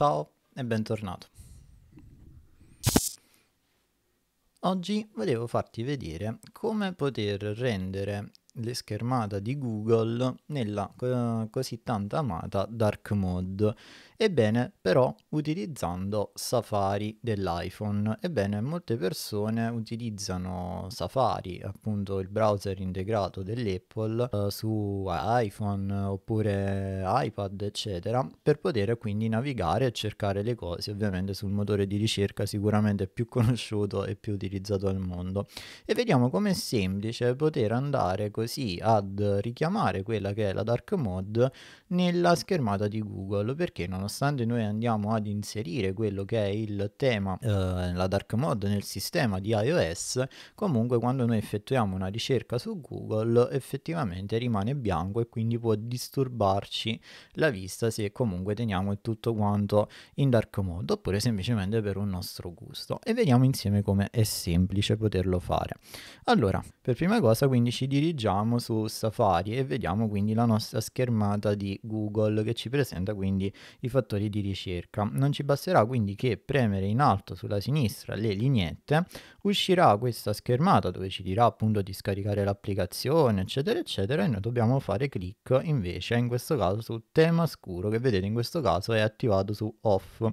Ciao e bentornato. Oggi volevo farti vedere come poter rendere le schermate di Google nella eh, così tanto amata dark mode. Ebbene, però utilizzando Safari dell'iPhone. Ebbene, molte persone utilizzano Safari, appunto il browser integrato dell'Apple, eh, su iPhone oppure iPad, eccetera, per poter quindi navigare e cercare le cose, ovviamente sul motore di ricerca sicuramente più conosciuto e più utilizzato al mondo. E vediamo com'è semplice poter andare così così ad richiamare quella che è la dark mode nella schermata di Google perché nonostante noi andiamo ad inserire quello che è il tema, eh, la dark mode nel sistema di iOS, comunque quando noi effettuiamo una ricerca su Google effettivamente rimane bianco e quindi può disturbarci la vista se comunque teniamo tutto quanto in dark mode oppure semplicemente per un nostro gusto e vediamo insieme come è semplice poterlo fare. Allora, per prima cosa quindi ci dirigiamo andiamo su Safari e vediamo quindi la nostra schermata di Google che ci presenta quindi i fattori di ricerca. Non ci basterà quindi che premere in alto sulla sinistra le lineette, uscirà questa schermata dove ci dirà appunto di scaricare l'applicazione eccetera eccetera e noi dobbiamo fare clic invece in questo caso su tema scuro che vedete in questo caso è attivato su off.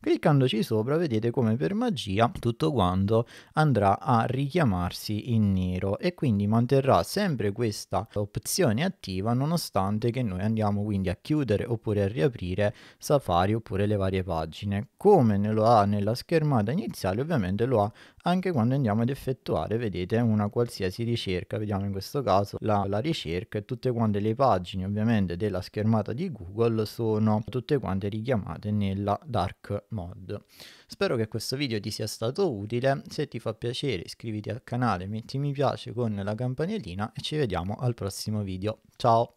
Cliccandoci sopra vedete come per magia tutto quanto andrà a richiamarsi in nero e quindi manterrà sempre sempre questa opzione attiva nonostante che noi andiamo quindi a chiudere oppure a riaprire Safari oppure le varie pagine. Come lo ha nella schermata iniziale ovviamente lo ha anche quando andiamo ad effettuare, vedete, una qualsiasi ricerca, vediamo in questo caso la, la ricerca e tutte quante le pagine ovviamente della schermata di Google sono tutte quante richiamate nella dark mode. Spero che questo video ti sia stato utile, se ti fa piacere iscriviti al canale, metti mi piace con la campanellina e ci vediamo al prossimo video. Ciao!